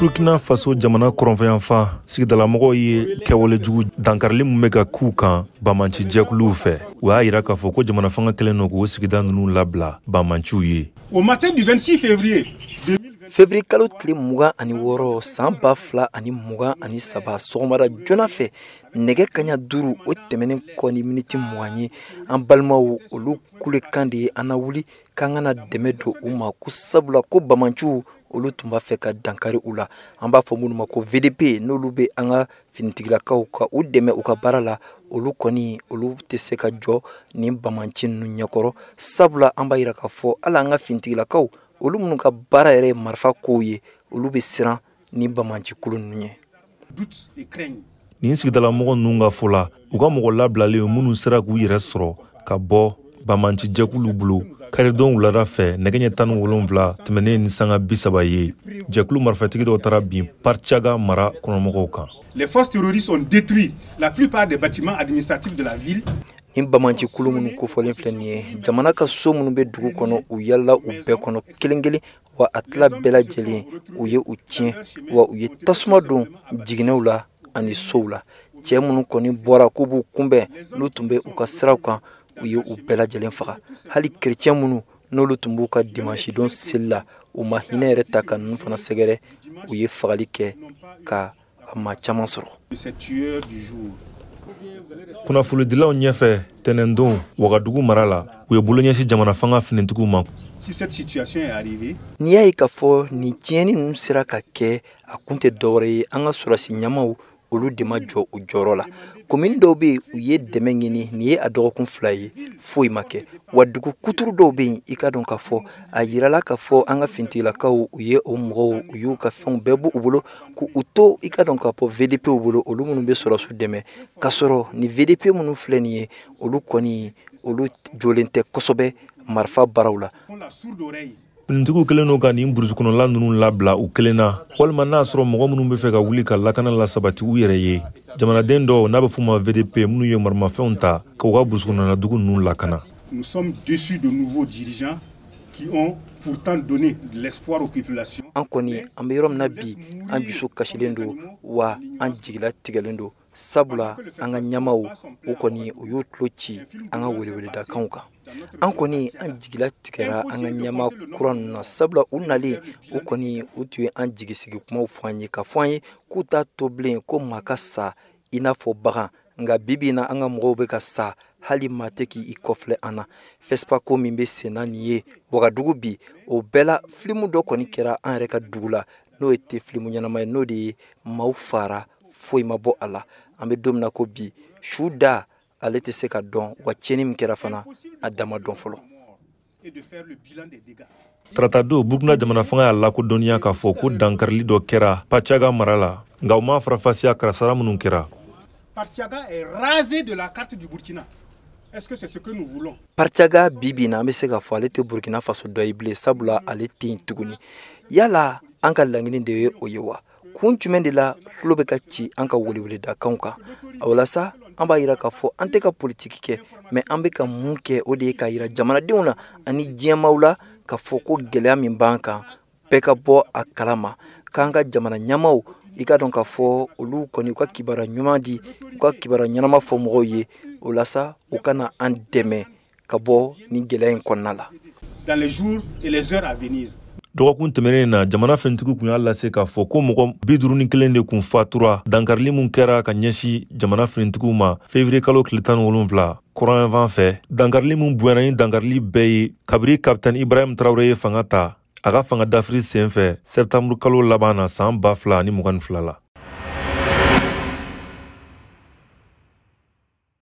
burkina faso jamana kɔrɔnfɛyanfan sigidalamɔgɔw ye kɛwalejugu dankarili min be ka k'u kan banmanci jɛkuluw fɛ u y'a yira k'a fɔ ko jamana fanga kelen nɔ k'o sigida nunu labila banmanciw ye o kalo tile mugan ani wɔrɔ saan b'a fila ani mugan ani saba sɔgɔmada joona fɛ nɛgɛ kaɲa duru o tɛmɛnin kɔ ni miniti mugan ye an balimaw olu kule de ye an na wuli k'an kana dɛmɛ don u ma ko sabula ko bamanciw olu tun b'a fɛ ka dankari u la an b'a fɔ minnu ma ko vdp n'olu be an ka finitigilakaw ka u dɛmɛ u ka baara la olu kɔni olu tɛ se ka jɔ ni bamaci ninnu ɲɛkɔrɔ sabula an b'a yira k'a fɔ ala an ka finitigilakaw olu minnu ka baara yɛrɛ marifa kow ye olu be siran ni bamaci kulu ninnu ye nin sigidalamɔgɔ nnu ka fɔ la u ka mɔgɔ labilalen minnu sera k'u yɛrɛ sɔrɔ ka bɔ banbanci jɛkulu bolo karidon wulada fɛ nɛgɛ ɲɛ tani wolonfila tɛmɛnen ni sanga bisaba ye jɛkulu marifɛtigi dɔ tara bin parcaga mara kɔnɔmɔgɔw kan les forces terroristes ont détruit la plupart des bâtiments administratifs de la ville nin bamanci kulu minnu kofɔlen filɛ nin ye jamana ka so minnu bɛ dugu kɔnɔ u yalala u bɛɛ kɔnɔ kelen kelen wa a tila bɛɛ lajɛlen u ye u tiɲɛ wa u ye tasuma don jiginɛw la ani sow la cɛɛ minnu kɔni bɔra k'u b'u kunbɛn n'u tun bɛ u ka siraw kan u ye u bɛɛ lajɛlen faga hali kerecɛn minnu n'olu tun b'u ka dimansidon seli la u ma hinɛ yɛrɛ ta ka nunu fana sɛgɛrɛ u ye fagali kɛ ka a ma caaman sɔrɔ kunnafonidilaw ɲɛfɛ tɛnɛndon wagadugu mara la u ye boloɲɛsi jamana fanga finitigiw ma n'i y'a ye k'a fɔ nin tiɲɛni ninnu sera ka kɛ a kun tɛ dɔwɛrɛ ye an ka sɔrɔsi ɲamaw olu de ma jɔ u jɔrɔ la komini dɔw bɛ yen u ye dɛmɛ ɲini ni ye a dɔgɔkun fila ye foyi ma kɛ wa dugu kuturu dɔw be yen i ka dɔn k'a fɔ a yirala k'a fɔ an ka fintigilakaw u ye o mɔgɔw u y'u ka fɛnw bɛɛ b'u bolo u to i ka dɔn k'a fɔ vdp vdpw bolo olu minnu be sɔrɔsiw dɛmɛ k'a sɔrɔ ni vdp minnu filɛ nin ye olu kɔni olu jolen tɛ kosɔbɛ marifa baaraw la finitigiw kelen do ka nin burusukɔnɔla ninnu labila u kelen na walima n'a sɔrɔ mɔgɔ minnu be fɛ ka wuli ka lakana lasabati u yɛrɛ ye jamanaden dɔw n'a be fɔ ma vdp minnu ye maramafɛnw ta ka u ka burusukɔnɔna dugu ninnu lakana Nous sommes déçus de nouveaux dirigeants qui ont pourtant donné de l'espoir aux populations. an kɔni an be yɔrɔ min na bi an jusu kasilen do wa an jigila tigɛlen do sabula an ka ɲɛmaw o kɔni o y'o tulo ci an ka weleweleda kanw kan an kɔni an jigila tigɛra an ka ɲɛma kura nunu na sabula u nalen o kɔni u tun ye an jigisigi kumaw fɔ an ye ka fɔ an ye k'u t'a to bilen ko maa ka sa i n'a fɔ bagan nka bibi na an ka mɔgɔw bɛ ka sa hali maa tɛ k'i kɔfilɛ an na fɛsipako min bɛ senna nin ye wagadugu bi o bɛɛ la filimu dɔ kɔni kɛra an yɛrɛ ka dugu la n'o ye tɛ filimu ɲɛnama ye n'o de ye maaw fara foyi ma bɔ a la an bɛ don min na ko bi su da ale tɛ se ka dɔn wa tiɲɛni min kɛra fana a dama dɔn fɔlɔ taratadon burukina jamana fanga y'a lakodɔnniya k'a fɔ ko dankarili dɔ kɛra pacaga mara la nka u m'a farafasiya karasara minw kɛra partiaga bibi na an be se k'a fɔ ale tɛ burukina faso dɔ ye bilen sabula ale tɛ yen tuguni yala an ka laɲini de ye o ye wa kun jumɛn de la tulo bɛ ka ci an ka weleweleda kanw kan o an b'a yira k'a fɔ an tɛ ka politiki kɛ mɛ an bɛ ka mun kɛ o de ye k'a yira jamanadenw na ani diɲɛmaw la k'a fɔ ko gwɛlɛya min b'an kan bɛɛ ka bɔ a kala ma k'an ka jamana ɲɛmaw i ka dɔn k'a fɔ olu kɔni u ka kibara ɲuman di u ka kibara ɲɛnama fɔ mɔgɔw ye o u kana an dɛmɛ ka bɔ ni gɛlɛya in kɔnɔna la dans les jours et les heures à venir dɔgɔkun tɛmɛnen na jamana fɛntigi kun y'a lase k'a fɔ ko mɔgɔ bi duruni kelen de kun fatura dankarili min kɛra ka ɲɛsi jamana finitigiw ma fevriye kalo tile tan ni wolonfila kɔrɔyanfan fɛ dankarili min bonyana ni dankarili bɛɛ ye kabiri kapitɛn ibrahim tarawure ye fanga ta a ka fanga dafiri sen fɛ sɛbitanburukalo laban na saan ba fila ani mgni fila la